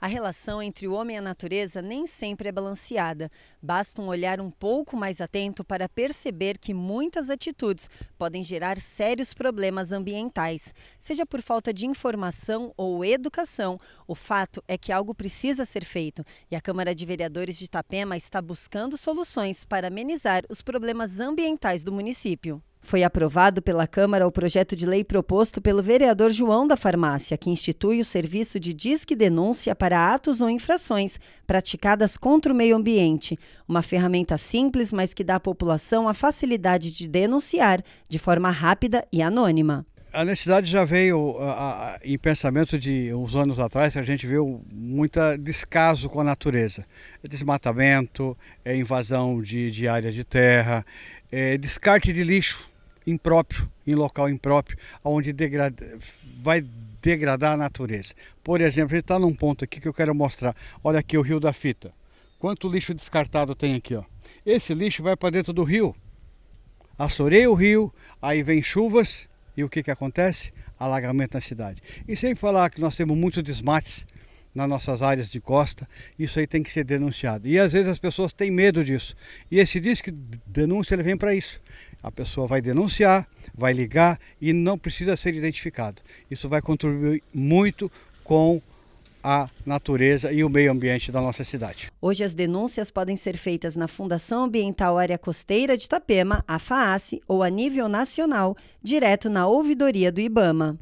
A relação entre o homem e a natureza nem sempre é balanceada. Basta um olhar um pouco mais atento para perceber que muitas atitudes podem gerar sérios problemas ambientais. Seja por falta de informação ou educação, o fato é que algo precisa ser feito e a Câmara de Vereadores de Itapema está buscando soluções para amenizar os problemas ambientais do município. Foi aprovado pela Câmara o projeto de lei proposto pelo vereador João da Farmácia, que institui o serviço de disque denúncia para atos ou infrações praticadas contra o meio ambiente. Uma ferramenta simples, mas que dá à população a facilidade de denunciar de forma rápida e anônima. A necessidade já veio a, a, em pensamento de uns anos atrás, a gente viu muita descaso com a natureza. Desmatamento, é invasão de, de área de terra, é, descarte de lixo impróprio, em local impróprio, onde vai degradar a natureza. Por exemplo, ele está num ponto aqui que eu quero mostrar. Olha aqui o rio da fita. Quanto lixo descartado tem aqui, ó. Esse lixo vai para dentro do rio. Assoreia o rio, aí vem chuvas e o que, que acontece? Alagamento na cidade. E sem falar que nós temos muitos desmates, nas nossas áreas de costa. Isso aí tem que ser denunciado. E às vezes as pessoas têm medo disso. E esse disque denúncia ele vem para isso. A pessoa vai denunciar, vai ligar e não precisa ser identificado. Isso vai contribuir muito com a natureza e o meio ambiente da nossa cidade. Hoje as denúncias podem ser feitas na Fundação Ambiental Área Costeira de Itapema, a FAACE, ou a nível nacional, direto na ouvidoria do IBAMA.